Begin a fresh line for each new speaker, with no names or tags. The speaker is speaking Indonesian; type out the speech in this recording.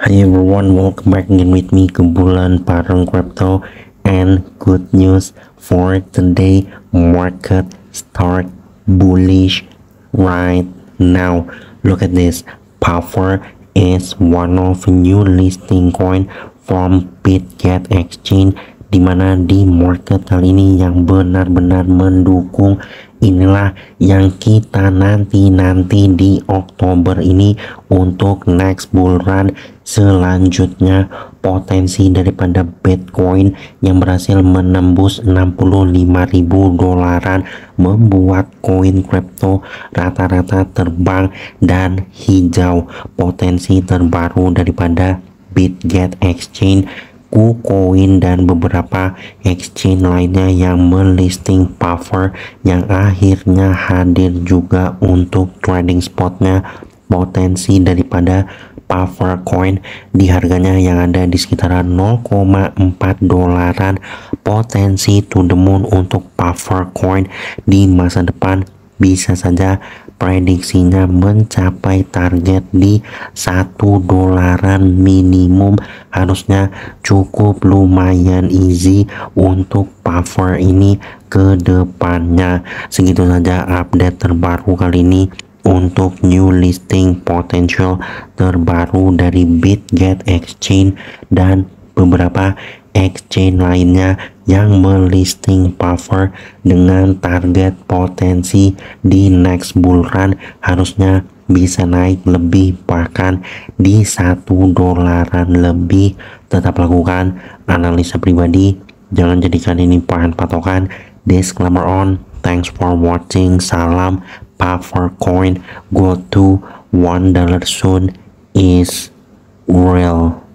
Hi everyone, welcome back again with me Kumpulan Parang Crypto and good news for today market start bullish right now. Look at this, Puffer is one of new listing coin from BitGet exchange dimana di market kali ini yang benar-benar mendukung inilah yang kita nanti-nanti di Oktober ini untuk next bull run selanjutnya potensi daripada Bitcoin yang berhasil menembus 65.000 dolaran membuat koin kripto rata-rata terbang dan hijau potensi terbaru daripada Bitget Exchange KuCoin dan beberapa exchange lainnya yang melisting Puffer yang akhirnya hadir juga untuk trading spotnya potensi daripada Puffer Coin di harganya yang ada di sekitaran 0,4 dolaran potensi to the moon untuk Puffer Coin di masa depan bisa saja prediksinya mencapai target di satu dolaran minimum harusnya cukup lumayan easy untuk power ini ke depannya segitu saja update terbaru kali ini untuk new listing potential terbaru dari BitGet Exchange dan beberapa exchange lainnya yang melisting Power dengan target potensi di next bull run harusnya bisa naik lebih bahkan di satu dolaran lebih tetap lakukan analisa pribadi jangan jadikan ini bahan patokan disclaimer on thanks for watching salam Power coin go to one dollar soon is real